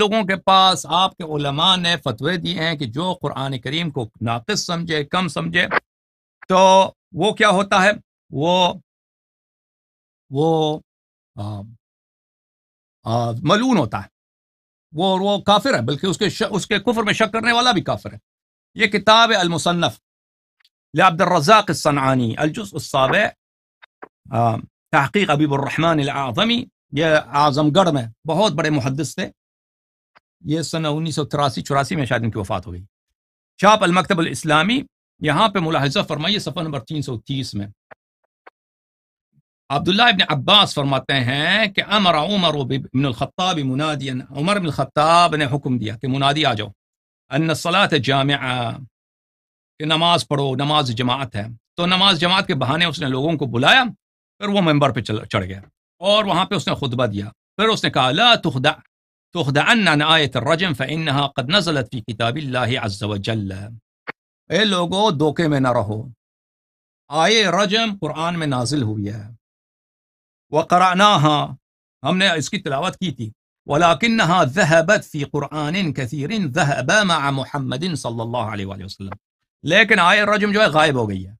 لوگوں کے پاس آپ کے علماء نے فتوی دیے ہیں کہ جو قرآن کریم کو ناقص سمجھے کم سمجھے تو وہ کیا ہوتا ہے وہ وہ ملون ہوتا ہے وہ وہ کافر ہے بلکہ اس اس کے کے ش, کفر میں شک کرنے والا بھی کافر ہے یہ کتاب المصنف الرزاق ہے المسنفرزاسنانی تحقیق ابیب العظمی یہ اعظم گڑھ میں بہت بڑے محدث تھے یہ سن انیس سو تراسی چوراسی میں شاید ان کی وفات ہو گئی چاپ المکتب الاسلامی یہاں پہ ملاحظہ فرمائیے صفحہ نمبر تین سو تیس میں عبداللہ ابن عباس فرماتے ہیں کہ امر عمر عمر بن الخطاب الخطاب نے حکم دیا کہ منادی آ جاؤ الصلاۃ جامع کہ نماز پڑھو نماز جماعت ہے تو نماز جماعت کے بہانے اس نے لوگوں کو بلایا پھر وہ ممبر پہ چڑھ گیا اور وہاں پہ اس نے خطبہ دیا پھر اس نے کہا لا تخدع تخدعنا عن آية الرجم فإنها قد نزلت في كتاب الله عز وجل إيه لوگو دوكي من رهو آية الرجم قرآن من نازل هو وقرأناها هم نے اس کی تلاوت کی تھی ولكنها ذهبت في قرآن كثير ذهب مع محمد صلى الله عليه وآله وسلم لكن آية الرجم جو غائب ہو گئی ہے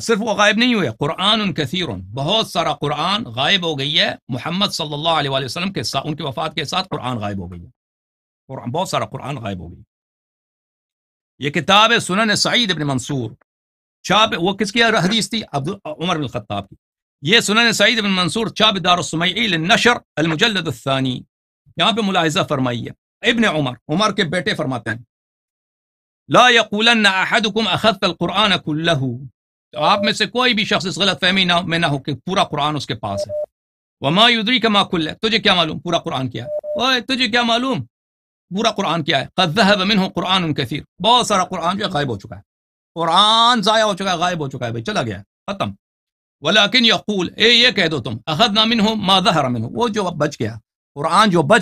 صرف وہ غائب نہیں ہوئے قرآن ان کے بہت سارا قرآن غائب ہو گئی ہے محمد صلی اللہ علیہ وآلہ وسلم کے ساتھ ان کی وفات کے ساتھ قرآن غائب ہو گئی ہے قرآن بہت سارا قرآن غائب ہو گئی یہ کتاب سنن سعید ابن منصور چاپ وہ کس کی کی حدیث تھی عمر بن خطاب یہ سنن سعید ابن منصور چاپ دار المجلد الثانی یہاں پہ ملاحظہ فرمائیے ابن عمر عمر کے بیٹے فرماتے ہیں لا یقولن احدکم اخذت کله تو آپ میں سے کوئی بھی شخص اس غلط فہمی نہ میں نہ ہو کہ پورا قرآن اس کے پاس ہے وما یودری کا ما کل ہے تجھے کیا معلوم پورا قرآن کیا ہے اوے تجھے کیا معلوم پورا قرآن کیا ہے قد ذهب منه قرآن کثیر بہت سارا قرآن جو غائب ہو چکا ہے قرآن ضائع ہو چکا ہے غائب ہو چکا ہے بھائی چلا گیا ہے ختم ولیکن یقول اے یہ کہہ دو تم اخذنا منه ما ظهر منه وہ جو بچ گیا قرآن جو بچ